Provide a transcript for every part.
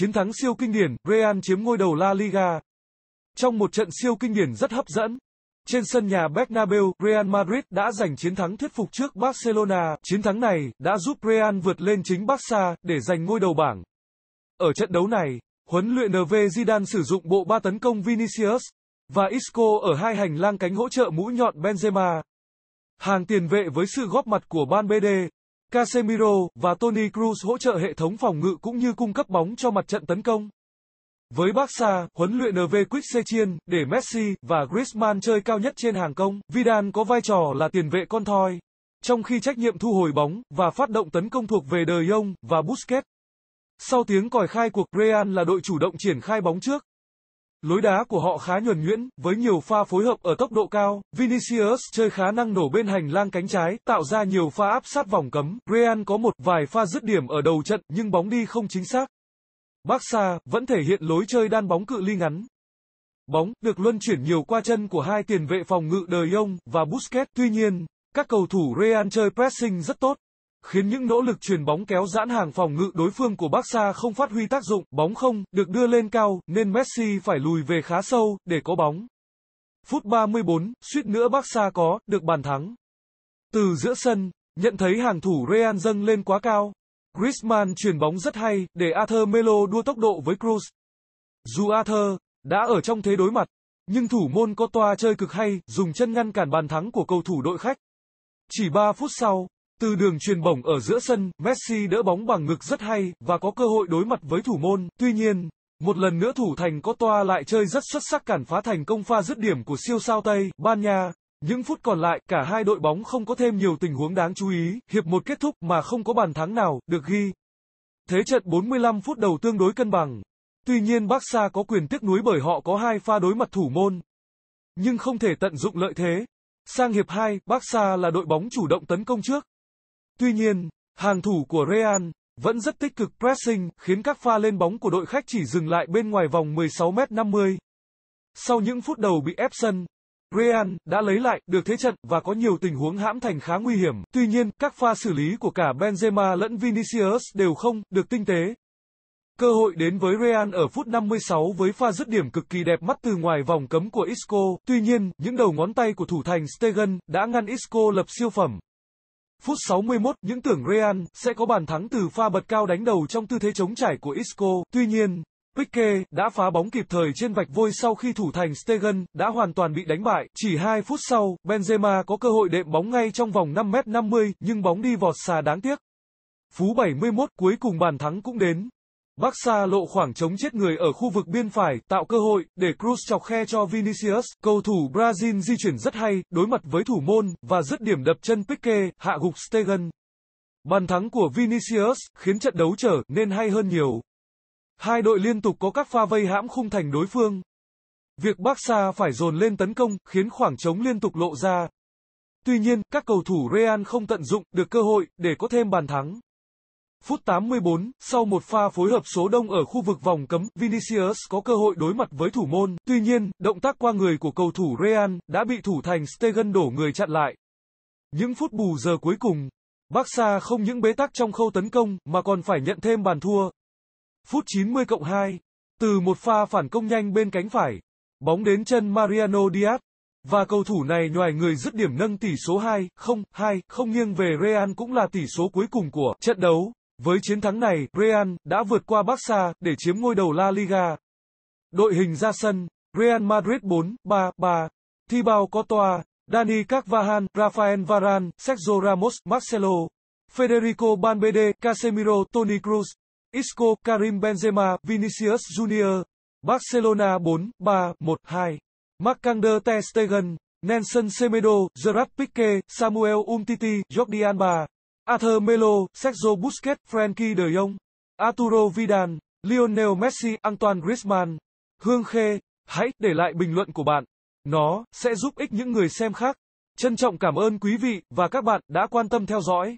Chiến thắng siêu kinh điển, Real chiếm ngôi đầu La Liga. Trong một trận siêu kinh điển rất hấp dẫn, trên sân nhà Bernabeu, Real Madrid đã giành chiến thắng thuyết phục trước Barcelona. Chiến thắng này đã giúp Real vượt lên chính Barca để giành ngôi đầu bảng. Ở trận đấu này, huấn luyện NV Zidane sử dụng bộ ba tấn công Vinicius và Isco ở hai hành lang cánh hỗ trợ mũi nhọn Benzema. Hàng tiền vệ với sự góp mặt của Ban BD Casemiro và Toni Kroos hỗ trợ hệ thống phòng ngự cũng như cung cấp bóng cho mặt trận tấn công. Với Barca, huấn luyện NV Quick Setien, để Messi và Griezmann chơi cao nhất trên hàng công, Vidal có vai trò là tiền vệ con thoi. Trong khi trách nhiệm thu hồi bóng và phát động tấn công thuộc về De Jong và Busquets. Sau tiếng còi khai cuộc, Real là đội chủ động triển khai bóng trước. Lối đá của họ khá nhuần nhuyễn, với nhiều pha phối hợp ở tốc độ cao. Vinicius chơi khá năng nổ bên hành lang cánh trái, tạo ra nhiều pha áp sát vòng cấm. Real có một vài pha dứt điểm ở đầu trận, nhưng bóng đi không chính xác. Barca vẫn thể hiện lối chơi đan bóng cự ly ngắn. Bóng được luân chuyển nhiều qua chân của hai tiền vệ phòng ngự Đời Ông và Busquets. Tuy nhiên, các cầu thủ Real chơi pressing rất tốt khiến những nỗ lực truyền bóng kéo giãn hàng phòng ngự đối phương của Barca không phát huy tác dụng, bóng không được đưa lên cao, nên Messi phải lùi về khá sâu để có bóng. Phút 34, suýt nữa Barca có được bàn thắng. Từ giữa sân, nhận thấy hàng thủ Real dâng lên quá cao, Griezmann truyền bóng rất hay để Arthur Melo đua tốc độ với Cruz. Dù Arthur đã ở trong thế đối mặt, nhưng thủ môn Cotoa chơi cực hay, dùng chân ngăn cản bàn thắng của cầu thủ đội khách. Chỉ 3 phút sau, từ đường truyền bổng ở giữa sân, Messi đỡ bóng bằng ngực rất hay và có cơ hội đối mặt với thủ môn. Tuy nhiên, một lần nữa thủ thành có toa lại chơi rất xuất sắc cản phá thành công pha dứt điểm của siêu sao Tây Ban Nha. Những phút còn lại, cả hai đội bóng không có thêm nhiều tình huống đáng chú ý, hiệp một kết thúc mà không có bàn thắng nào được ghi. Thế trận 45 phút đầu tương đối cân bằng. Tuy nhiên Barca có quyền tiếc nuối bởi họ có hai pha đối mặt thủ môn, nhưng không thể tận dụng lợi thế. Sang hiệp 2, Barca là đội bóng chủ động tấn công trước. Tuy nhiên, hàng thủ của Real vẫn rất tích cực pressing, khiến các pha lên bóng của đội khách chỉ dừng lại bên ngoài vòng 16m50. Sau những phút đầu bị ép sân, Real đã lấy lại được thế trận và có nhiều tình huống hãm thành khá nguy hiểm. Tuy nhiên, các pha xử lý của cả Benzema lẫn Vinicius đều không được tinh tế. Cơ hội đến với Real ở phút 56 với pha dứt điểm cực kỳ đẹp mắt từ ngoài vòng cấm của Isco. Tuy nhiên, những đầu ngón tay của thủ thành Stegen đã ngăn Isco lập siêu phẩm. Phút 61, những tưởng Real sẽ có bàn thắng từ pha bật cao đánh đầu trong tư thế chống trải của Isco. Tuy nhiên, Pique đã phá bóng kịp thời trên vạch vôi sau khi thủ thành Stegen đã hoàn toàn bị đánh bại. Chỉ 2 phút sau, Benzema có cơ hội đệm bóng ngay trong vòng 5m50 nhưng bóng đi vọt xa đáng tiếc. Phú 71 cuối cùng bàn thắng cũng đến. Barca lộ khoảng trống chết người ở khu vực biên phải, tạo cơ hội để Cruz chọc khe cho Vinicius. Cầu thủ Brazil di chuyển rất hay, đối mặt với thủ môn và dứt điểm đập chân Pique, hạ gục Stegen. Bàn thắng của Vinicius khiến trận đấu trở nên hay hơn nhiều. Hai đội liên tục có các pha vây hãm khung thành đối phương. Việc Barca phải dồn lên tấn công khiến khoảng trống liên tục lộ ra. Tuy nhiên, các cầu thủ Real không tận dụng được cơ hội để có thêm bàn thắng. Phút 84, sau một pha phối hợp số đông ở khu vực vòng cấm, Vinicius có cơ hội đối mặt với thủ môn. Tuy nhiên, động tác qua người của cầu thủ Real đã bị thủ thành Stegen đổ người chặn lại. Những phút bù giờ cuối cùng, Barca không những bế tắc trong khâu tấn công mà còn phải nhận thêm bàn thua. Phút 90 cộng 2, từ một pha phản công nhanh bên cánh phải, bóng đến chân Mariano Diaz và cầu thủ này nhòi người dứt điểm nâng tỷ số 2-0, 2 không nghiêng về Real cũng là tỷ số cuối cùng của trận đấu. Với chiến thắng này, Real đã vượt qua Barca để chiếm ngôi đầu La Liga. Đội hình ra sân, Real Madrid 4-3-3, Thibau Courtois, Dani Carvajal, Rafael Varane, Sergio Ramos, Marcelo, Federico Valverde, Casemiro, Toni Kroos, Isco, Karim Benzema, Vinicius Junior, Barcelona 4-3-1-2, Marcander Ter Stegen, Nelson Semedo, Gerard Piqué, Samuel Umtiti, Jordi Alba. Arthur Melo, Sergio Busquets, Frankie De Jong, Arturo Vidal, Lionel Messi, Antoine Griezmann. Hương Khê, hãy để lại bình luận của bạn. Nó sẽ giúp ích những người xem khác. Trân trọng cảm ơn quý vị và các bạn đã quan tâm theo dõi.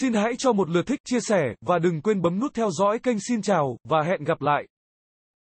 Xin hãy cho một lượt thích chia sẻ và đừng quên bấm nút theo dõi kênh Xin chào và hẹn gặp lại.